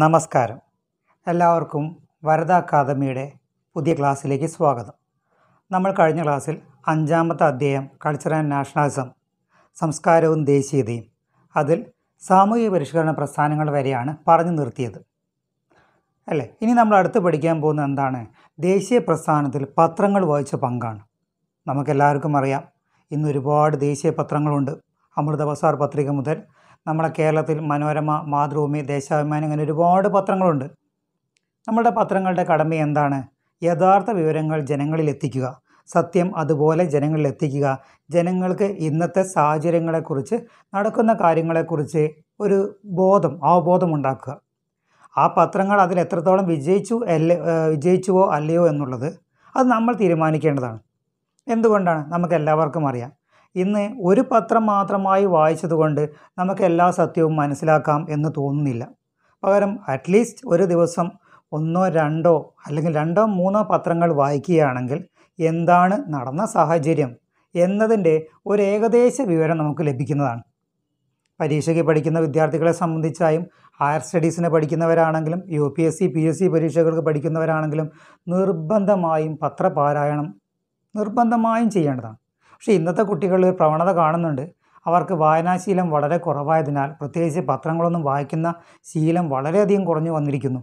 നമസ്കാരം എല്ലാവർക്കും വരദ അക്കാദമിയുടെ പുതിയ ക്ലാസ്സിലേക്ക് സ്വാഗതം നമ്മൾ കഴിഞ്ഞ ക്ലാസ്സിൽ അഞ്ചാമത്തെ അധ്യായം കൾച്ചർ ആൻഡ് നാഷണലിസം സംസ്കാരവും ദേശീയതയും അതിൽ സാമൂഹിക പരിഷ്കരണ പ്രസ്ഥാനങ്ങൾ വരെയാണ് പറഞ്ഞു നിർത്തിയത് അല്ലേ ഇനി നമ്മൾ അടുത്ത് പഠിക്കാൻ പോകുന്ന എന്താണ് ദേശീയ പ്രസ്ഥാനത്തിൽ പത്രങ്ങൾ വഹിച്ച പങ്കാണ് നമുക്കെല്ലാവർക്കും അറിയാം ഇന്ന് ഒരുപാട് ദേശീയ പത്രങ്ങളുണ്ട് അമൃത ബസാർ പത്രിക മുതൽ നമ്മുടെ കേരളത്തിൽ മനോരമ മാതൃഭൂമി ദേശാഭിമാനി അങ്ങനെ ഒരുപാട് പത്രങ്ങളുണ്ട് നമ്മുടെ പത്രങ്ങളുടെ കടമ എന്താണ് യഥാർത്ഥ വിവരങ്ങൾ ജനങ്ങളിൽ എത്തിക്കുക സത്യം അതുപോലെ ജനങ്ങളിൽ എത്തിക്കുക ജനങ്ങൾക്ക് ഇന്നത്തെ സാഹചര്യങ്ങളെക്കുറിച്ച് നടക്കുന്ന കാര്യങ്ങളെക്കുറിച്ച് ഒരു ബോധം അവബോധം ഉണ്ടാക്കുക ആ പത്രങ്ങൾ അതിൽ എത്രത്തോളം വിജയിച്ചു അല്ലേ വിജയിച്ചുവോ അല്ലയോ എന്നുള്ളത് അത് നമ്മൾ തീരുമാനിക്കേണ്ടതാണ് എന്തുകൊണ്ടാണ് നമുക്ക് എല്ലാവർക്കും അറിയാം ഇന്ന് ഒരു പത്രം മാത്രമായി വായിച്ചതുകൊണ്ട് നമുക്ക് എല്ലാ സത്യവും മനസ്സിലാക്കാം എന്ന് തോന്നുന്നില്ല പകരം അറ്റ്ലീസ്റ്റ് ഒരു ദിവസം ഒന്നോ രണ്ടോ അല്ലെങ്കിൽ രണ്ടോ മൂന്നോ പത്രങ്ങൾ വായിക്കുകയാണെങ്കിൽ എന്താണ് നടന്ന സാഹചര്യം എന്നതിൻ്റെ ഒരു ഏകദേശ വിവരം നമുക്ക് ലഭിക്കുന്നതാണ് പരീക്ഷയ്ക്ക് പഠിക്കുന്ന വിദ്യാർത്ഥികളെ സംബന്ധിച്ചായും ഹയർ സ്റ്റഡീസിന് പഠിക്കുന്നവരാണെങ്കിലും U P S C P S C പരീക്ഷകൾക്ക് പഠിക്കുന്നവരാണെങ്കിലും നിർബന്ധമായും പത്രപാരായണം നിർബന്ധമായും ചെയ്യേണ്ടതാണ് പക്ഷേ ഇന്നത്തെ കുട്ടികളിൽ പ്രവണത കാണുന്നുണ്ട് അവർക്ക് വായനാശീലം വളരെ കുറവായതിനാൽ പ്രത്യേകിച്ച് പത്രങ്ങളൊന്നും വായിക്കുന്ന ശീലം വളരെയധികം കുറഞ്ഞു വന്നിരിക്കുന്നു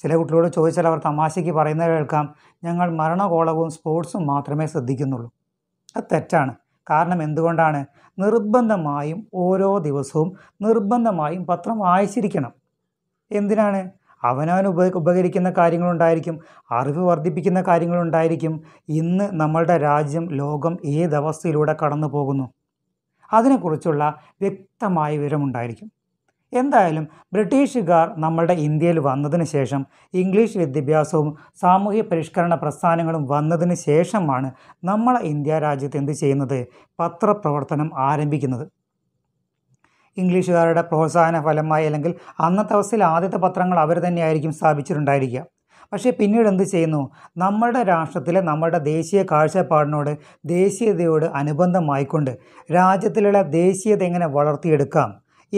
ചില കുട്ടികളോട് ചോദിച്ചാൽ അവർ തമാശയ്ക്ക് പറയുന്നത് കേൾക്കാം ഞങ്ങൾ മരണകോളവും സ്പോർട്സും മാത്രമേ ശ്രദ്ധിക്കുന്നുള്ളൂ അത് തെറ്റാണ് കാരണം എന്തുകൊണ്ടാണ് നിർബന്ധമായും ഓരോ ദിവസവും നിർബന്ധമായും പത്രം വായിച്ചിരിക്കണം എന്തിനാണ് അവനവൻ ഉപ ഉപകരിക്കുന്ന കാര്യങ്ങളുണ്ടായിരിക്കും അറിവ് വർദ്ധിപ്പിക്കുന്ന കാര്യങ്ങളുണ്ടായിരിക്കും ഇന്ന് നമ്മളുടെ രാജ്യം ലോകം ഏതവസ്ഥയിലൂടെ കടന്നു പോകുന്നു അതിനെക്കുറിച്ചുള്ള വ്യക്തമായ വിവരമുണ്ടായിരിക്കും എന്തായാലും ബ്രിട്ടീഷുകാർ നമ്മളുടെ ഇന്ത്യയിൽ വന്നതിന് ശേഷം ഇംഗ്ലീഷ് വിദ്യാഭ്യാസവും സാമൂഹ്യ പരിഷ്കരണ പ്രസ്ഥാനങ്ങളും വന്നതിന് ശേഷമാണ് നമ്മളെ ഇന്ത്യ രാജ്യത്ത് എന്ത് ചെയ്യുന്നത് പത്രപ്രവർത്തനം ആരംഭിക്കുന്നത് ഇംഗ്ലീഷുകാരുടെ പ്രോത്സാഹന ഫലമായി അല്ലെങ്കിൽ അന്നത്തെ അവസ്ഥയിൽ ആദ്യത്തെ പത്രങ്ങൾ അവർ തന്നെയായിരിക്കും സ്ഥാപിച്ചിട്ടുണ്ടായിരിക്കുക പക്ഷേ പിന്നീട് എന്ത് ചെയ്യുന്നു നമ്മുടെ രാഷ്ട്രത്തിലെ നമ്മുടെ ദേശീയ കാഴ്ചപ്പാടിനോട് ദേശീയതയോട് അനുബന്ധമായിക്കൊണ്ട് രാജ്യത്തിലുള്ള ദേശീയത എങ്ങനെ വളർത്തിയെടുക്കാം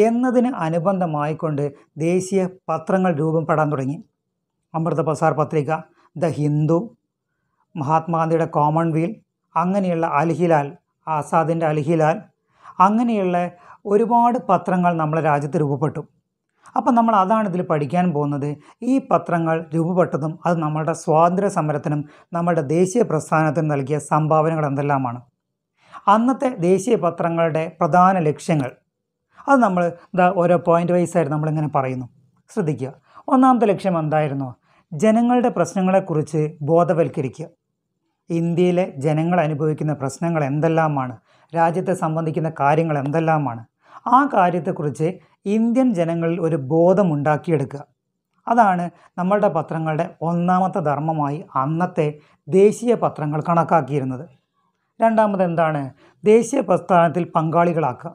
എന്നതിന് അനുബന്ധമായിക്കൊണ്ട് ദേശീയ പത്രങ്ങൾ രൂപപ്പെടാൻ തുടങ്ങി അമൃത പ്രസാർ പത്രിക ദ ഹിന്ദു മഹാത്മാഗാന്ധിയുടെ കോമൺവീൽ അങ്ങനെയുള്ള അൽഹിലാൽ ആസാദിൻ്റെ അൽഹിലാൽ അങ്ങനെയുള്ള ഒരുപാട് പത്രങ്ങൾ നമ്മളെ രാജ്യത്ത് രൂപപ്പെട്ടു അപ്പം നമ്മൾ അതാണ് ഇതിൽ പഠിക്കാൻ പോകുന്നത് ഈ പത്രങ്ങൾ രൂപപ്പെട്ടതും അത് നമ്മളുടെ സ്വാതന്ത്ര്യ സമരത്തിനും നമ്മളുടെ ദേശീയ പ്രസ്ഥാനത്തിനും നൽകിയ സംഭാവനകൾ എന്തെല്ലാമാണ് അന്നത്തെ ദേശീയ പത്രങ്ങളുടെ പ്രധാന ലക്ഷ്യങ്ങൾ അത് നമ്മൾ ഓരോ പോയിൻ്റ് വൈസ് ആയിട്ട് നമ്മളിങ്ങനെ പറയുന്നു ശ്രദ്ധിക്കുക ഒന്നാമത്തെ ലക്ഷ്യം എന്തായിരുന്നു ജനങ്ങളുടെ പ്രശ്നങ്ങളെക്കുറിച്ച് ബോധവൽക്കരിക്കുക ഇന്ത്യയിലെ ജനങ്ങൾ അനുഭവിക്കുന്ന പ്രശ്നങ്ങൾ എന്തെല്ലാമാണ് രാജ്യത്തെ സംബന്ധിക്കുന്ന കാര്യങ്ങൾ എന്തെല്ലാമാണ് ആ കാര്യത്തെക്കുറിച്ച് ഇന്ത്യൻ ജനങ്ങളിൽ ഒരു ബോധമുണ്ടാക്കിയെടുക്കുക അതാണ് നമ്മളുടെ പത്രങ്ങളുടെ ഒന്നാമത്തെ ധർമ്മമായി അന്നത്തെ ദേശീയ പത്രങ്ങൾ കണക്കാക്കിയിരുന്നത് രണ്ടാമത് എന്താണ് ദേശീയ പ്രസ്ഥാനത്തിൽ പങ്കാളികളാക്കുക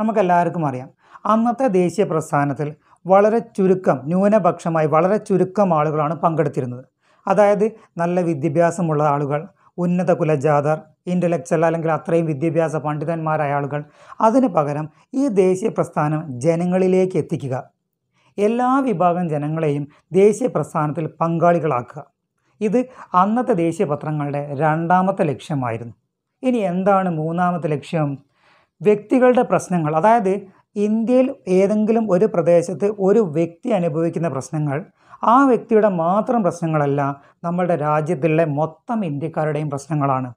നമുക്കെല്ലാവർക്കും അറിയാം അന്നത്തെ ദേശീയ പ്രസ്ഥാനത്തിൽ വളരെ ചുരുക്കം ന്യൂനപക്ഷമായി വളരെ ചുരുക്കം ആളുകളാണ് പങ്കെടുത്തിരുന്നത് അതായത് നല്ല വിദ്യാഭ്യാസമുള്ള ആളുകൾ ഉന്നത കുലജാതർ ഇൻ്റലക്ച്വൽ അല്ലെങ്കിൽ അത്രയും വിദ്യാഭ്യാസ പണ്ഡിതന്മാരായ ആളുകൾ അതിന് പകരം ഈ ദേശീയ പ്രസ്ഥാനം ജനങ്ങളിലേക്ക് എത്തിക്കുക എല്ലാ വിഭാഗം ജനങ്ങളെയും ദേശീയ പ്രസ്ഥാനത്തിൽ പങ്കാളികളാക്കുക ഇത് അന്നത്തെ ദേശീയ പത്രങ്ങളുടെ രണ്ടാമത്തെ ലക്ഷ്യമായിരുന്നു ഇനി എന്താണ് മൂന്നാമത്തെ ലക്ഷ്യം വ്യക്തികളുടെ പ്രശ്നങ്ങൾ അതായത് ഇന്ത്യയിൽ ഏതെങ്കിലും ഒരു പ്രദേശത്ത് ഒരു വ്യക്തി അനുഭവിക്കുന്ന പ്രശ്നങ്ങൾ ആ വ്യക്തിയുടെ മാത്രം പ്രശ്നങ്ങളല്ല നമ്മളുടെ രാജ്യത്തിലെ മൊത്തം ഇന്ത്യക്കാരുടെയും പ്രശ്നങ്ങളാണ്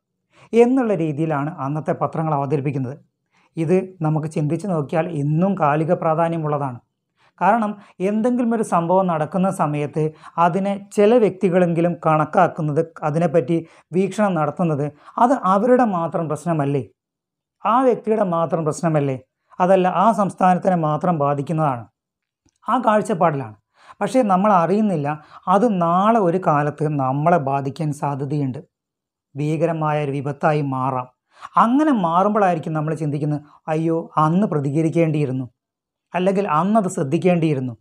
എന്നുള്ള രീതിയിലാണ് അന്നത്തെ പത്രങ്ങൾ അവതരിപ്പിക്കുന്നത് ഇത് നമുക്ക് ചിന്തിച്ചു നോക്കിയാൽ ഇന്നും കാലിക പ്രാധാന്യമുള്ളതാണ് കാരണം എന്തെങ്കിലും ഒരു സംഭവം നടക്കുന്ന സമയത്ത് അതിനെ ചില വ്യക്തികളെങ്കിലും കണക്കാക്കുന്നത് അതിനെപ്പറ്റി വീക്ഷണം നടത്തുന്നത് അത് അവരുടെ മാത്രം പ്രശ്നമല്ലേ ആ വ്യക്തിയുടെ മാത്രം പ്രശ്നമല്ലേ അതല്ല ആ സംസ്ഥാനത്തിനെ മാത്രം ബാധിക്കുന്നതാണ് ആ കാഴ്ചപ്പാടിലാണ് പക്ഷേ നമ്മൾ അറിയുന്നില്ല അത് നാളെ ഒരു കാലത്ത് നമ്മളെ ബാധിക്കാൻ സാധ്യതയുണ്ട് ഭീകരമായ ഒരു വിപത്തായി മാറാം അങ്ങനെ മാറുമ്പോഴായിരിക്കും നമ്മൾ ചിന്തിക്കുന്നത് അയ്യോ അന്ന് പ്രതികരിക്കേണ്ടിയിരുന്നു അല്ലെങ്കിൽ അന്നത് ശ്രദ്ധിക്കേണ്ടിയിരുന്നു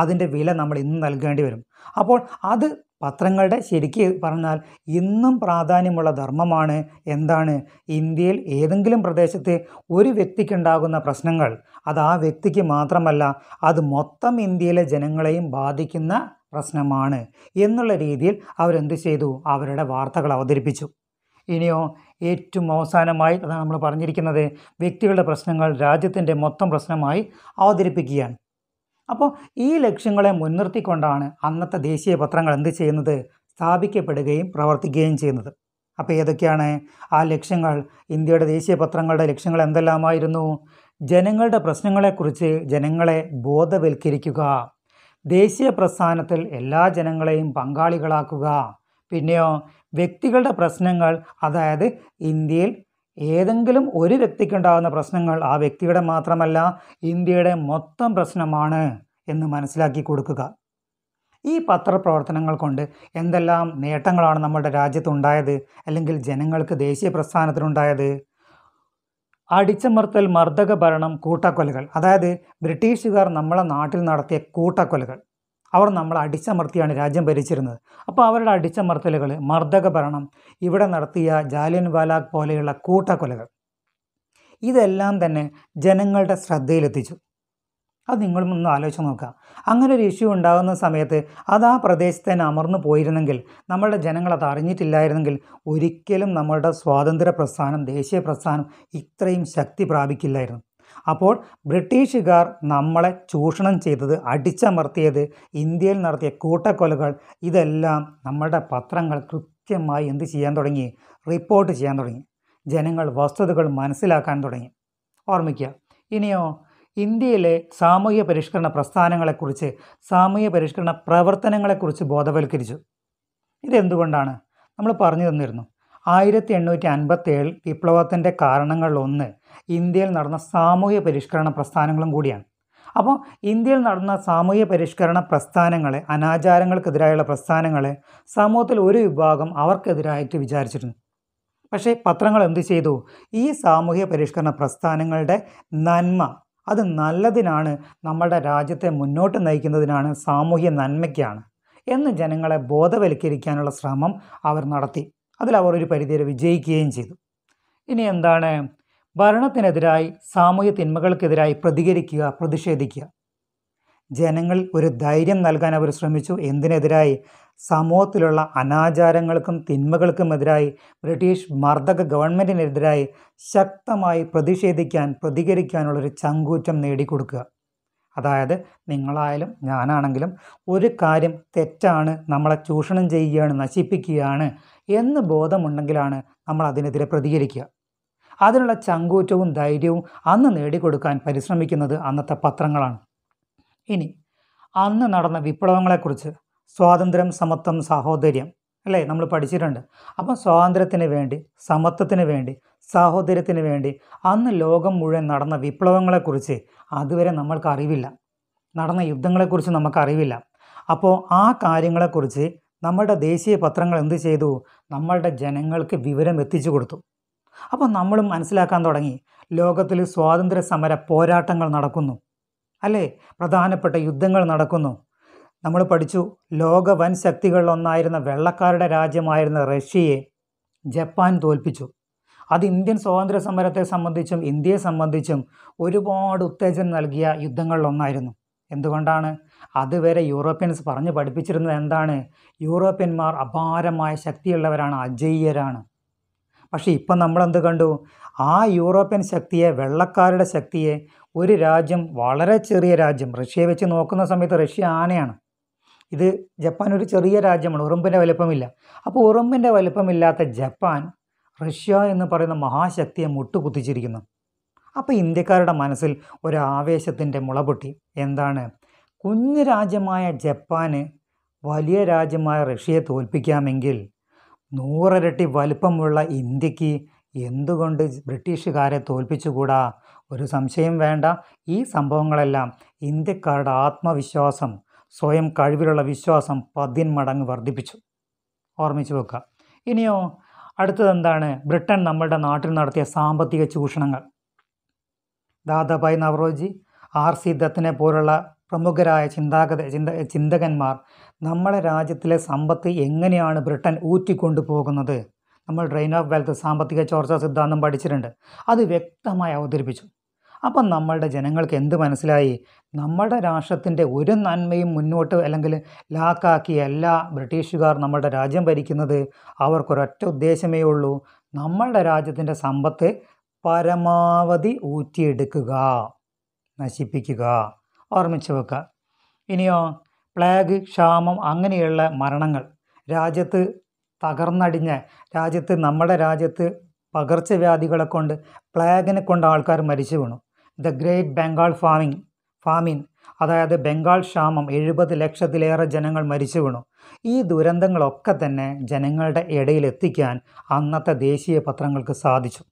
അതിൻ്റെ വില നമ്മൾ ഇന്ന് നൽകേണ്ടി വരും അപ്പോൾ അത് പത്രങ്ങളുടെ ശരിക്ക് പറഞ്ഞാൽ ഇന്നും പ്രാധാന്യമുള്ള ധർമ്മമാണ് എന്താണ് ഇന്ത്യയിൽ ഏതെങ്കിലും പ്രദേശത്തെ ഒരു വ്യക്തിക്കുണ്ടാകുന്ന പ്രശ്നങ്ങൾ അത് ആ വ്യക്തിക്ക് മാത്രമല്ല അത് മൊത്തം ഇന്ത്യയിലെ ജനങ്ങളെയും ബാധിക്കുന്ന പ്രശ്നമാണ് എന്നുള്ള രീതിയിൽ അവരെന്ത് ചെയ്തു അവരുടെ വാർത്തകൾ അവതരിപ്പിച്ചു ഇനിയോ ഏറ്റവും അവസാനമായി അതാണ് നമ്മൾ പറഞ്ഞിരിക്കുന്നത് വ്യക്തികളുടെ പ്രശ്നങ്ങൾ രാജ്യത്തിൻ്റെ മൊത്തം പ്രശ്നമായി അവതരിപ്പിക്കുകയാണ് അപ്പോൾ ഈ ലക്ഷ്യങ്ങളെ മുൻനിർത്തിക്കൊണ്ടാണ് അന്നത്തെ ദേശീയ പത്രങ്ങൾ എന്ത് ചെയ്യുന്നത് സ്ഥാപിക്കപ്പെടുകയും പ്രവർത്തിക്കുകയും ചെയ്യുന്നത് അപ്പോൾ ഏതൊക്കെയാണ് ആ ലക്ഷ്യങ്ങൾ ഇന്ത്യയുടെ ദേശീയ പത്രങ്ങളുടെ ലക്ഷ്യങ്ങൾ എന്തെല്ലാമായിരുന്നു ജനങ്ങളുടെ പ്രശ്നങ്ങളെക്കുറിച്ച് ജനങ്ങളെ ബോധവൽക്കരിക്കുക ദേശീയ പ്രസ്ഥാനത്തിൽ എല്ലാ ജനങ്ങളെയും പങ്കാളികളാക്കുക പിന്നെയോ വ്യക്തികളുടെ പ്രശ്നങ്ങൾ അതായത് ഇന്ത്യയിൽ ഏതെങ്കിലും ഒരു വ്യക്തിക്കുണ്ടാകുന്ന പ്രശ്നങ്ങൾ ആ വ്യക്തിയുടെ മാത്രമല്ല ഇന്ത്യയുടെ മൊത്തം പ്രശ്നമാണ് എന്ന് മനസ്സിലാക്കി കൊടുക്കുക ഈ പത്രപ്രവർത്തനങ്ങൾ കൊണ്ട് എന്തെല്ലാം നേട്ടങ്ങളാണ് നമ്മുടെ രാജ്യത്തുണ്ടായത് അല്ലെങ്കിൽ ജനങ്ങൾക്ക് ദേശീയ പ്രസ്ഥാനത്തിനുണ്ടായത് അടിച്ചമർത്തൽ മർദ്ദക ഭരണം കൂട്ടക്കൊലകൾ അതായത് ബ്രിട്ടീഷുകാർ നമ്മളെ നാട്ടിൽ നടത്തിയ കൂട്ടക്കൊലകൾ അവർ നമ്മൾ അടിച്ചമർത്തിയാണ് രാജ്യം ഭരിച്ചിരുന്നത് അപ്പോൾ അവരുടെ അടിച്ചമർത്തലുകൾ മർദ്ദക ഭരണം ഇവിടെ നടത്തിയ ജാലിയൻ വാലാഖ് പോലെയുള്ള കൂട്ടക്കൊലകൾ ഇതെല്ലാം തന്നെ ജനങ്ങളുടെ ശ്രദ്ധയിലെത്തിച്ചു അത് നിങ്ങളും ഒന്ന് ആലോചിച്ച് നോക്കുക അങ്ങനെ ഒരു ഇഷ്യൂ ഉണ്ടാകുന്ന സമയത്ത് അത് ആ പ്രദേശത്തെ അമർന്നു പോയിരുന്നെങ്കിൽ നമ്മളുടെ ജനങ്ങൾ അത് അറിഞ്ഞിട്ടില്ലായിരുന്നെങ്കിൽ ഒരിക്കലും നമ്മളുടെ സ്വാതന്ത്ര്യ പ്രസ്ഥാനം ദേശീയ പ്രസ്ഥാനം ഇത്രയും ശക്തി പ്രാപിക്കില്ലായിരുന്നു അപ്പോൾ ബ്രിട്ടീഷുകാർ നമ്മളെ ചൂഷണം ചെയ്തത് അടിച്ചമർത്തിയത് ഇന്ത്യയിൽ നടത്തിയ കൂട്ടക്കൊലകൾ ഇതെല്ലാം നമ്മുടെ പത്രങ്ങൾ കൃത്യമായി എന്ത് ചെയ്യാൻ തുടങ്ങി റിപ്പോർട്ട് ചെയ്യാൻ തുടങ്ങി ജനങ്ങൾ വസ്തുതകൾ മനസ്സിലാക്കാൻ തുടങ്ങി ഓർമ്മിക്കുക ഇനിയോ ഇന്ത്യയിലെ സാമൂഹ്യ പരിഷ്കരണ പ്രസ്ഥാനങ്ങളെക്കുറിച്ച് സാമൂഹ്യ പരിഷ്കരണ പ്രവർത്തനങ്ങളെക്കുറിച്ച് ബോധവൽക്കരിച്ചു ഇതെന്തുകൊണ്ടാണ് നമ്മൾ പറഞ്ഞു തന്നിരുന്നു ആയിരത്തി എണ്ണൂറ്റി അൻപത്തേഴിൽ വിപ്ലവത്തിൻ്റെ കാരണങ്ങളിലൊന്ന് ഇന്ത്യയിൽ നടന്ന സാമൂഹ്യ പരിഷ്കരണ പ്രസ്ഥാനങ്ങളും കൂടിയാണ് അപ്പോൾ ഇന്ത്യയിൽ നടന്ന സാമൂഹ്യ പരിഷ്കരണ പ്രസ്ഥാനങ്ങളെ അനാചാരങ്ങൾക്കെതിരായുള്ള പ്രസ്ഥാനങ്ങളെ സമൂഹത്തിൽ ഒരു വിഭാഗം അവർക്കെതിരായിട്ട് വിചാരിച്ചിരുന്നു പക്ഷേ പത്രങ്ങൾ എന്ത് ചെയ്തു ഈ സാമൂഹ്യ പരിഷ്കരണ പ്രസ്ഥാനങ്ങളുടെ നന്മ അത് നല്ലതിനാണ് നമ്മുടെ രാജ്യത്തെ മുന്നോട്ട് നയിക്കുന്നതിനാണ് സാമൂഹ്യ നന്മയ്ക്കാണ് എന്ന് ജനങ്ങളെ ബോധവൽക്കരിക്കാനുള്ള ശ്രമം അവർ നടത്തി അതിൽ അവർ ഒരു പരിധിയിൽ വിജയിക്കുകയും ചെയ്തു ഇനി എന്താണ് ഭരണത്തിനെതിരായി സാമൂഹ്യ തിന്മകൾക്കെതിരായി പ്രതികരിക്കുക പ്രതിഷേധിക്കുക ജനങ്ങൾ ഒരു ധൈര്യം നൽകാൻ അവർ ശ്രമിച്ചു എന്തിനെതിരായി സമൂഹത്തിലുള്ള അനാചാരങ്ങൾക്കും തിന്മകൾക്കുമെതിരായി ബ്രിട്ടീഷ് മർദ്ദക ഗവൺമെൻറ്റിനെതിരായി ശക്തമായി പ്രതിഷേധിക്കാൻ പ്രതികരിക്കാനുള്ളൊരു ചങ്കൂറ്റം നേടിക്കൊടുക്കുക അതായത് നിങ്ങളായാലും ഞാനാണെങ്കിലും ഒരു കാര്യം തെറ്റാണ് നമ്മളെ ചൂഷണം ചെയ്യുകയാണ് നശിപ്പിക്കുകയാണ് എന്ന് ബോധമുണ്ടെങ്കിലാണ് നമ്മൾ അതിനെതിരെ പ്രതികരിക്കുക അതിനുള്ള ചങ്കൂറ്റവും ധൈര്യവും അന്ന് നേടിക്കൊടുക്കാൻ പരിശ്രമിക്കുന്നത് അന്നത്തെ പത്രങ്ങളാണ് ഇനി അന്ന് നടന്ന വിപ്ലവങ്ങളെക്കുറിച്ച് സ്വാതന്ത്ര്യം സമത്വം സാഹോദര്യം അല്ലേ നമ്മൾ പഠിച്ചിട്ടുണ്ട് അപ്പം സ്വാതന്ത്ര്യത്തിന് വേണ്ടി സമത്വത്തിന് വേണ്ടി സാഹോദര്യത്തിന് വേണ്ടി അന്ന് ലോകം മുഴുവൻ നടന്ന വിപ്ലവങ്ങളെക്കുറിച്ച് അതുവരെ നമ്മൾക്ക് അറിവില്ല നടന്ന യുദ്ധങ്ങളെക്കുറിച്ച് നമുക്കറിവില്ല അപ്പോൾ ആ കാര്യങ്ങളെക്കുറിച്ച് നമ്മുടെ ദേശീയ പത്രങ്ങൾ എന്ത് ചെയ്തു നമ്മളുടെ ജനങ്ങൾക്ക് വിവരം എത്തിച്ചു കൊടുത്തു അപ്പോൾ നമ്മളും മനസ്സിലാക്കാൻ തുടങ്ങി ലോകത്തിൽ സ്വാതന്ത്ര്യ സമര പോരാട്ടങ്ങൾ നടക്കുന്നു അല്ലേ പ്രധാനപ്പെട്ട യുദ്ധങ്ങൾ നടക്കുന്നു നമ്മൾ പഠിച്ചു ലോക വൻ ശക്തികളിലൊന്നായിരുന്ന വെള്ളക്കാരുടെ രാജ്യമായിരുന്ന റഷ്യയെ ജപ്പാൻ തോൽപ്പിച്ചു അത് ഇന്ത്യൻ സ്വാതന്ത്ര്യ സമരത്തെ സംബന്ധിച്ചും ഇന്ത്യയെ സംബന്ധിച്ചും ഒരുപാട് ഉത്തേജനം നൽകിയ യുദ്ധങ്ങളിലൊന്നായിരുന്നു എന്തുകൊണ്ടാണ് അതുവരെ യൂറോപ്യൻസ് പറഞ്ഞു പഠിപ്പിച്ചിരുന്നത് എന്താണ് യൂറോപ്യന്മാർ അപാരമായ ശക്തിയുള്ളവരാണ് അജയ്യരാണ് പക്ഷേ ഇപ്പം നമ്മളെന്ത് കണ്ടു ആ യൂറോപ്യൻ ശക്തിയെ വെള്ളക്കാരുടെ ശക്തിയെ ഒരു രാജ്യം വളരെ ചെറിയ രാജ്യം റഷ്യയെ വെച്ച് നോക്കുന്ന സമയത്ത് റഷ്യ ആനയാണ് ഇത് ജപ്പാൻ ഒരു ചെറിയ രാജ്യമാണ് ഉറുമ്പിൻ്റെ വലിപ്പമില്ല അപ്പോൾ ഉറുമ്പിൻ്റെ വലിപ്പമില്ലാത്ത ജപ്പാൻ റഷ്യ എന്ന് പറയുന്ന മഹാശക്തിയെ മുട്ടുകുത്തിച്ചിരിക്കുന്നു അപ്പോൾ ഇന്ത്യക്കാരുടെ മനസ്സിൽ ഒരു മുളപൊട്ടി എന്താണ് കുഞ്ഞു രാജ്യമായ ജപ്പാന് വലിയ രാജ്യമായ റഷ്യയെ തോൽപ്പിക്കാമെങ്കിൽ നൂറരട്ടി വലുപ്പമുള്ള ഇന്ത്യക്ക് എന്തുകൊണ്ട് ബ്രിട്ടീഷുകാരെ തോൽപ്പിച്ചുകൂടാ ഒരു സംശയം വേണ്ട ഈ സംഭവങ്ങളെല്ലാം ഇന്ത്യക്കാരുടെ ആത്മവിശ്വാസം സ്വയം കഴിവിലുള്ള വിശ്വാസം പതിന്മടങ്ങ് വർദ്ധിപ്പിച്ചു ഓർമ്മിച്ചു വെക്കുക ഇനിയോ അടുത്തതെന്താണ് ബ്രിട്ടൻ നമ്മളുടെ നാട്ടിൽ നടത്തിയ സാമ്പത്തിക ചൂഷണങ്ങൾ ദാദാഭായ് നവറോജി ആർ സി ദത്തിനെ പോലുള്ള പ്രമുഖരായ ചിന്താഗത ചിന്ത ചിന്തകന്മാർ നമ്മളെ രാജ്യത്തിലെ സമ്പത്ത് എങ്ങനെയാണ് ബ്രിട്ടൻ ഊറ്റിക്കൊണ്ടു പോകുന്നത് നമ്മൾ ഡ്രെയിൻ ഓഫ് വെൽത്ത് സാമ്പത്തിക ചോർച്ച സിദ്ധാന്തം പഠിച്ചിട്ടുണ്ട് അത് വ്യക്തമായി അവതരിപ്പിച്ചു അപ്പം നമ്മളുടെ ജനങ്ങൾക്ക് എന്ത് മനസ്സിലായി നമ്മുടെ രാഷ്ട്രത്തിൻ്റെ ഒരു നന്മയും മുന്നോട്ട് അല്ലെങ്കിൽ ലാക്കാക്കി എല്ലാ ബ്രിട്ടീഷുകാർ നമ്മുടെ രാജ്യം ഭരിക്കുന്നത് അവർക്കൊരൊറ്റ ഉദ്ദേശമേ ഉള്ളൂ നമ്മളുടെ രാജ്യത്തിൻ്റെ സമ്പത്ത് പരമാവധി ഊറ്റിയെടുക്കുക നശിപ്പിക്കുക ഓർമ്മിച്ചു വെക്കുക ഇനിയോ പ്ലേഗ് ക്ഷാമം അങ്ങനെയുള്ള മരണങ്ങൾ രാജ്യത്ത് തകർന്നടിഞ്ഞ രാജ്യത്ത് നമ്മുടെ രാജ്യത്ത് പകർച്ചവ്യാധികളെ കൊണ്ട് പ്ലേഗിനെ കൊണ്ട് ആൾക്കാർ മരിച്ചു വീണു the great Bengal famine famine അതായത് ബംഗാൾ ക്ഷാമം എഴുപത് ലക്ഷത്തിലേറെ ജനങ്ങൾ മരിച്ചു വീണു ഈ ദുരന്തങ്ങളൊക്കെ തന്നെ ജനങ്ങളുടെ ഇടയിൽ എത്തിക്കാൻ അന്നത്തെ ദേശീയ പത്രങ്ങൾക്ക് സാധിച്ചു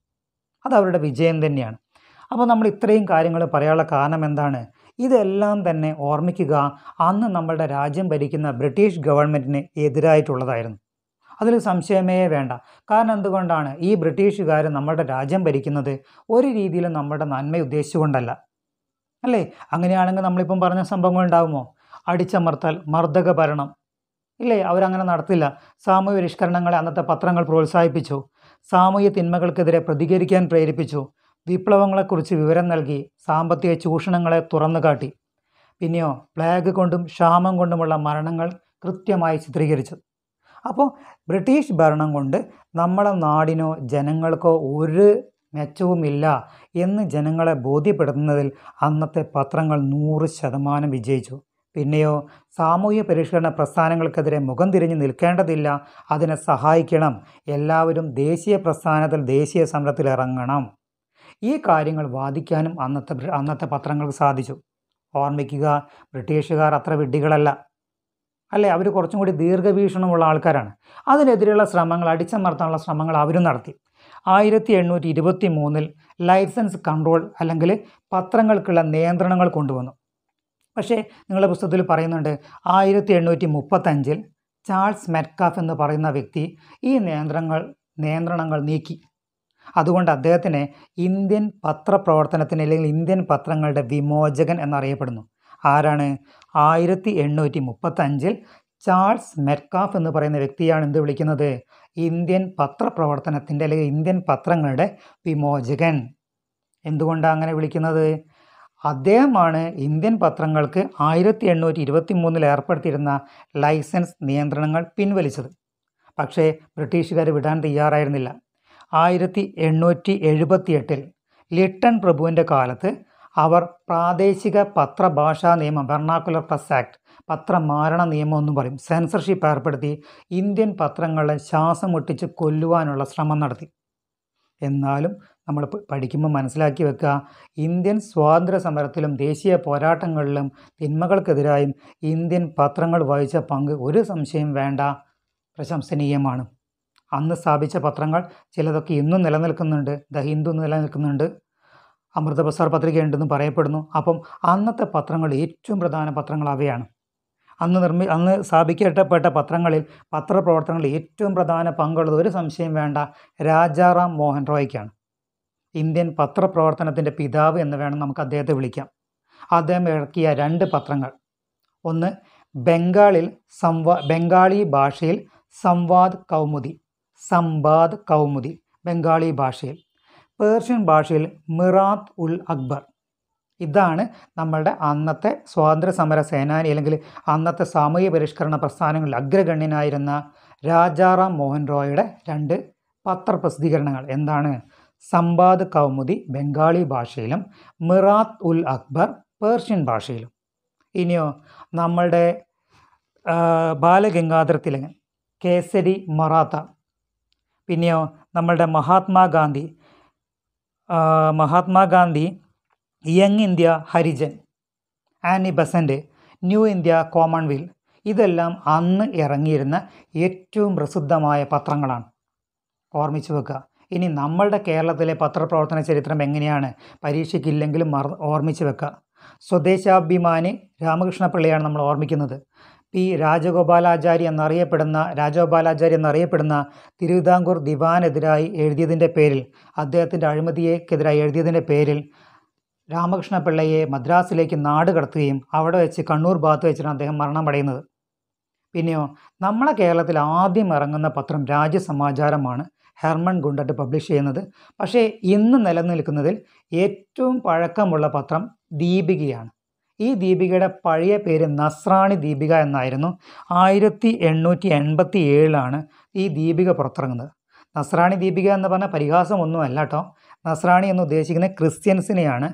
അത് അവരുടെ വിജയം തന്നെയാണ് അപ്പോൾ നമ്മൾ ഇത്രയും കാര്യങ്ങൾ പറയാനുള്ള കാരണം എന്താണ് ഇതെല്ലാം തന്നെ ഓർമ്മിക്കുക അന്ന് നമ്മുടെ രാജ്യം ഭരിക്കുന്ന ബ്രിട്ടീഷ് ഗവൺമെൻറ്റിന് എതിരായിട്ടുള്ളതായിരുന്നു അതിൽ സംശയമേ വേണ്ട കാരണം എന്തുകൊണ്ടാണ് ഈ ബ്രിട്ടീഷുകാർ നമ്മുടെ രാജ്യം ഭരിക്കുന്നത് ഒരു രീതിയിലും നമ്മുടെ നന്മ ഉദ്ദേശിച്ചുകൊണ്ടല്ല അല്ലേ അങ്ങനെയാണെങ്കിൽ നമ്മളിപ്പം പറഞ്ഞ സംഭവങ്ങൾ ഉണ്ടാകുമോ അടിച്ചമർത്തൽ മർദ്ദക ഭരണം ഇല്ലേ അവരങ്ങനെ നടത്തില്ല സാമൂഹ്യ പരിഷ്കരണങ്ങളെ അന്നത്തെ പത്രങ്ങൾ പ്രോത്സാഹിപ്പിച്ചു സാമൂഹ്യ തിന്മകൾക്കെതിരെ പ്രതികരിക്കാൻ പ്രേരിപ്പിച്ചു വിപ്ലവങ്ങളെക്കുറിച്ച് വിവരം നൽകി സാമ്പത്തിക ചൂഷണങ്ങളെ തുറന്നു കാട്ടി പിന്നെയോ പ്ലേഗ് കൊണ്ടും ക്ഷാമം കൊണ്ടുമുള്ള മരണങ്ങൾ കൃത്യമായി ചിത്രീകരിച്ചു അപ്പോൾ ബ്രിട്ടീഷ് ഭരണം കൊണ്ട് നമ്മളെ നാടിനോ ജനങ്ങൾക്കോ ഒരു മെച്ചവുമില്ല എന്ന് ജനങ്ങളെ ബോധ്യപ്പെടുത്തുന്നതിൽ അന്നത്തെ പത്രങ്ങൾ നൂറ് ശതമാനം വിജയിച്ചു പിന്നെയോ സാമൂഹ്യ പരിഷ്കരണ പ്രസ്ഥാനങ്ങൾക്കെതിരെ മുഖം തിരിഞ്ഞു നിൽക്കേണ്ടതില്ല അതിനെ സഹായിക്കണം എല്ലാവരും ദേശീയ പ്രസ്ഥാനത്തിൽ ദേശീയ സമരത്തിൽ ഇറങ്ങണം ഈ കാര്യങ്ങൾ വാദിക്കാനും അന്നത്തെ അന്നത്തെ പത്രങ്ങൾക്ക് സാധിച്ചു ഓർമ്മിക്കുക ബ്രിട്ടീഷുകാർ അത്ര വിഡ്ഢികളല്ല അല്ലെ അവർ കുറച്ചും കൂടി ദീർഘവീക്ഷണമുള്ള ആൾക്കാരാണ് അതിനെതിരെയുള്ള ശ്രമങ്ങൾ അടിച്ചമർത്താനുള്ള ശ്രമങ്ങൾ അവരും നടത്തി ആയിരത്തി എണ്ണൂറ്റി ഇരുപത്തി മൂന്നിൽ ലൈസൻസ് കൺട്രോൾ അല്ലെങ്കിൽ പത്രങ്ങൾക്കുള്ള നിയന്ത്രണങ്ങൾ കൊണ്ടുവന്നു പക്ഷേ നിങ്ങളുടെ പുസ്തകത്തിൽ പറയുന്നുണ്ട് ആയിരത്തി എണ്ണൂറ്റി മുപ്പത്തഞ്ചിൽ ചാൾസ് മെറ്റ്കാഫ് എന്ന് പറയുന്ന വ്യക്തി ഈ നിയന്ത്രണങ്ങൾ നിയന്ത്രണങ്ങൾ നീക്കി അതുകൊണ്ട് അദ്ദേഹത്തിന് ഇന്ത്യൻ പത്രപ്രവർത്തനത്തിന് അല്ലെങ്കിൽ ഇന്ത്യൻ പത്രങ്ങളുടെ വിമോചകൻ എന്നറിയപ്പെടുന്നു ആരാണ് ആയിരത്തി എണ്ണൂറ്റി മുപ്പത്തഞ്ചിൽ ചാൾസ് മെർക്കാഫ് എന്ന് പറയുന്ന വ്യക്തിയാണ് എന്ത് വിളിക്കുന്നത് ഇന്ത്യൻ പത്രപ്രവർത്തനത്തിൻ്റെ അല്ലെങ്കിൽ ഇന്ത്യൻ പത്രങ്ങളുടെ വിമോചകൻ എന്തുകൊണ്ടാണ് അങ്ങനെ വിളിക്കുന്നത് അദ്ദേഹമാണ് ഇന്ത്യൻ പത്രങ്ങൾക്ക് ആയിരത്തി എണ്ണൂറ്റി ഇരുപത്തി മൂന്നിൽ ഏർപ്പെടുത്തിയിരുന്ന ലൈസൻസ് നിയന്ത്രണങ്ങൾ പിൻവലിച്ചത് പക്ഷേ ബ്രിട്ടീഷുകാർ വിടാൻ തയ്യാറായിരുന്നില്ല ആയിരത്തി എണ്ണൂറ്റി എട്ടിൽ ലിട്ടൺ പ്രഭുവിൻ്റെ കാലത്ത് അവർ പ്രാദേശിക പത്രഭാഷാ നിയമം വെർണാക്കുലർ പ്രസ് ആക്ട് പത്രമാരണ നിയമം എന്ന് പറയും സെൻസർഷിപ്പ് ഏർപ്പെടുത്തി ഇന്ത്യൻ പത്രങ്ങളെ ശ്വാസം ഒട്ടിച്ച് കൊല്ലുവാനുള്ള ശ്രമം നടത്തി എന്നാലും നമ്മൾ പഠിക്കുമ്പോൾ മനസ്സിലാക്കി വെക്കുക ഇന്ത്യൻ സ്വാതന്ത്ര്യ സമരത്തിലും ദേശീയ പോരാട്ടങ്ങളിലും തിന്മകൾക്കെതിരായും ഇന്ത്യൻ പത്രങ്ങൾ വഹിച്ച പങ്ക് ഒരു സംശയം വേണ്ട പ്രശംസനീയമാണ് അന്ന് സ്ഥാപിച്ച പത്രങ്ങൾ ചിലതൊക്കെ ഇന്നും നിലനിൽക്കുന്നുണ്ട് ദ ഹിന്ദു നിലനിൽക്കുന്നുണ്ട് അമൃതബസാർ പത്രികയുണ്ടെന്ന് പറയപ്പെടുന്നു അപ്പം അന്നത്തെ പത്രങ്ങൾ ഏറ്റവും പ്രധാന പത്രങ്ങൾ അവയാണ് അന്ന് നിർമ്മി അന്ന് സ്ഥാപിക്കപ്പെട്ട പത്രങ്ങളിൽ പത്രപ്രവർത്തനങ്ങളിൽ ഏറ്റവും പ്രധാന പങ്കുള്ളത് ഒരു സംശയം വേണ്ട രാജാറാം മോഹൻ റോയ്ക്കാണ് ഇന്ത്യൻ പത്രപ്രവർത്തനത്തിൻ്റെ പിതാവ് എന്ന് വേണം നമുക്ക് അദ്ദേഹത്തെ വിളിക്കാം അദ്ദേഹം ഇറക്കിയ രണ്ട് പത്രങ്ങൾ ഒന്ന് ബംഗാളിൽ സംവാ ബംഗാളി ഭാഷയിൽ സംവാദ് കൗമുദി സംവാദ് കൗമുദി ബംഗാളി ഭാഷയിൽ പേർഷ്യൻ ഭാഷയിൽ മിറാത്ത് ഉൽ അക്ബർ ഇതാണ് നമ്മളുടെ അന്നത്തെ സ്വാതന്ത്ര്യ സമര സേനാനി അല്ലെങ്കിൽ അന്നത്തെ സാമൂഹ്യ പരിഷ്കരണ പ്രസ്ഥാനങ്ങളിൽ അഗ്രഗണ്യനായിരുന്ന രാജാറാം മോഹൻ റോയുടെ രണ്ട് പത്രപ്രസിദ്ധീകരണങ്ങൾ എന്താണ് സമ്പാദ് കൗമുദി ബംഗാളി ഭാഷയിലും മിറാത്ത് ഉൽ അക്ബർ പേർഷ്യൻ ഭാഷയിലും ഇനിയോ നമ്മളുടെ ബാലഗംഗാധര തിലകൻ കേസരി മറാത്ത പിന്നെയോ നമ്മളുടെ Mahatma Gandhi Mahatma Gandhi young India Harijan Annie Besant new India commonweal ഇതെല്ലാം അന്ന് ഇറങ്ങിയിരുന്ന ഏറ്റവും പ്രസിദ്ധമായ പത്രങ്ങളാണ് ഓർമ്മിച്ചു വെക്കുക ഇനി നമ്മളുടെ കേരളത്തിലെ പത്രപ്രവർത്തന ചരിത്രം എങ്ങനെയാണ് പരീക്ഷയ്ക്കില്ലെങ്കിലും മറ ഓർമ്മിച്ച് വെക്കുക സ്വദേശാഭിമാനി രാമകൃഷ്ണ നമ്മൾ ഓർമ്മിക്കുന്നത് പി രാജഗോപാലാചാരി എന്നറിയപ്പെടുന്ന രാജഗോപാലാചാരി എന്നറിയപ്പെടുന്ന തിരുവിതാംകൂർ ദിവാനെതിരായി എഴുതിയതിൻ്റെ പേരിൽ അദ്ദേഹത്തിൻ്റെ അഴിമതിയെക്കെതിരായി എഴുതിയതിൻ്റെ പേരിൽ രാമകൃഷ്ണപിള്ളയെ മദ്രാസിലേക്ക് നാട് കടത്തുകയും അവിടെ വെച്ച് കണ്ണൂർ ഭാഗത്ത് വെച്ചാണ് അദ്ദേഹം മരണമടയുന്നത് പിന്നെയോ നമ്മളെ കേരളത്തിൽ ആദ്യം ഇറങ്ങുന്ന പത്രം രാജ്യസമാചാരമാണ് ഹെർമൺ ഗുണ്ടട്ട് പബ്ലിഷ് ചെയ്യുന്നത് പക്ഷേ ഇന്ന് നിലനിൽക്കുന്നതിൽ ഏറ്റവും പഴക്കമുള്ള പത്രം ദീപികയാണ് ഈ ദീപികയുടെ പഴയ പേര് നസ്രാണി ദീപിക എന്നായിരുന്നു ആയിരത്തി എണ്ണൂറ്റി എൺപത്തി ഏഴിലാണ് ഈ ദീപിക പുറത്തിറങ്ങുന്നത് നസ്രാണി ദീപിക എന്ന് പറഞ്ഞ പരിഹാസമൊന്നുമല്ല കേട്ടോ നസ്രാണി എന്ന് ഉദ്ദേശിക്കുന്ന ക്രിസ്ത്യൻസിനെയാണ്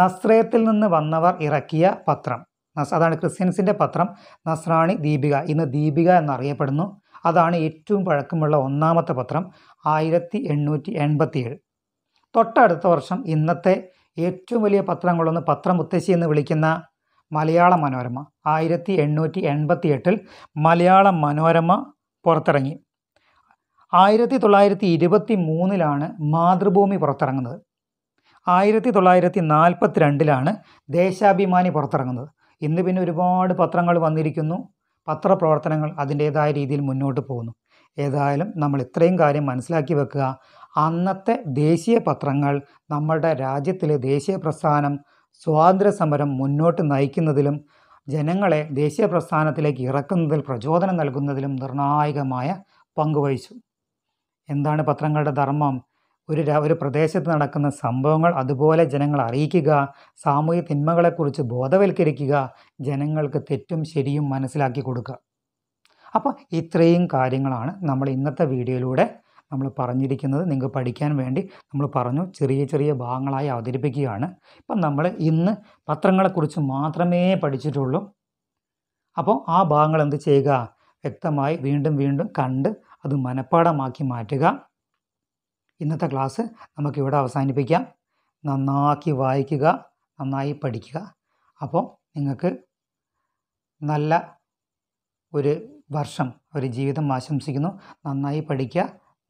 നസ്രയത്തിൽ നിന്ന് വന്നവർ ഇറക്കിയ പത്രം നസ് അതാണ് ക്രിസ്ത്യൻസിൻ്റെ പത്രം നസ്രാണി ദീപിക ഇന്ന് ദീപിക എന്നറിയപ്പെടുന്നു അതാണ് ഏറ്റവും പഴക്കമുള്ള ഒന്നാമത്തെ പത്രം ആയിരത്തി എണ്ണൂറ്റി തൊട്ടടുത്ത വർഷം ഇന്നത്തെ ഏറ്റവും വലിയ പത്രങ്ങളൊന്ന് പത്രമുത്തശ്ശി എന്ന് വിളിക്കുന്ന മലയാള മനോരമ ആയിരത്തി എണ്ണൂറ്റി എൺപത്തി എട്ടിൽ മലയാള മനോരമ പുറത്തിറങ്ങി ആയിരത്തി തൊള്ളായിരത്തി ഇരുപത്തി മൂന്നിലാണ് മാതൃഭൂമി പുറത്തിറങ്ങുന്നത് ആയിരത്തി തൊള്ളായിരത്തി നാൽപ്പത്തി രണ്ടിലാണ് ദേശാഭിമാനി പുറത്തിറങ്ങുന്നത് ഇന്ന് പിന്നെ ഒരുപാട് പത്രങ്ങൾ വന്നിരിക്കുന്നു പത്രപ്രവർത്തനങ്ങൾ അതിൻ്റേതായ രീതിയിൽ മുന്നോട്ട് പോകുന്നു ഏതായാലും നമ്മൾ ഇത്രയും കാര്യം മനസ്സിലാക്കി വെക്കുക അന്നത്തെ ദേശീയ പത്രങ്ങൾ നമ്മുടെ രാജ്യത്തിലെ ദേശീയ പ്രസ്ഥാനം സ്വാതന്ത്ര്യ സമരം മുന്നോട്ട് നയിക്കുന്നതിലും ജനങ്ങളെ ദേശീയ പ്രസ്ഥാനത്തിലേക്ക് ഇറക്കുന്നതിൽ പ്രചോദനം നൽകുന്നതിലും നിർണായകമായ പങ്കുവഹിച്ചു എന്താണ് പത്രങ്ങളുടെ ധർമ്മം ഒരു ഒരു പ്രദേശത്ത് നടക്കുന്ന സംഭവങ്ങൾ അതുപോലെ ജനങ്ങളെ അറിയിക്കുക സാമൂഹിക തിന്മകളെക്കുറിച്ച് ബോധവൽക്കരിക്കുക ജനങ്ങൾക്ക് തെറ്റും ശരിയും മനസ്സിലാക്കി കൊടുക്കുക അപ്പോൾ ഇത്രയും കാര്യങ്ങളാണ് നമ്മൾ ഇന്നത്തെ വീഡിയോയിലൂടെ നമ്മൾ പറഞ്ഞിരിക്കുന്നത് നിങ്ങൾക്ക് പഠിക്കാൻ വേണ്ടി നമ്മൾ പറഞ്ഞു ചെറിയ ചെറിയ ഭാഗങ്ങളായി അവതരിപ്പിക്കുകയാണ് ഇപ്പം നമ്മൾ ഇന്ന് പത്രങ്ങളെക്കുറിച്ച് മാത്രമേ പഠിച്ചിട്ടുള്ളൂ അപ്പോൾ ആ ഭാഗങ്ങൾ എന്ത് ചെയ്യുക വ്യക്തമായി വീണ്ടും വീണ്ടും കണ്ട് അത് മനഃപ്പാടമാക്കി മാറ്റുക ഇന്നത്തെ ക്ലാസ് നമുക്കിവിടെ അവസാനിപ്പിക്കാം നന്നാക്കി വായിക്കുക നന്നായി പഠിക്കുക അപ്പോൾ നിങ്ങൾക്ക് നല്ല ഒരു വർഷം ഒരു ജീവിതം ആശംസിക്കുന്നു നന്നായി പഠിക്കുക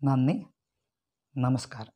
नंदी नमस्कार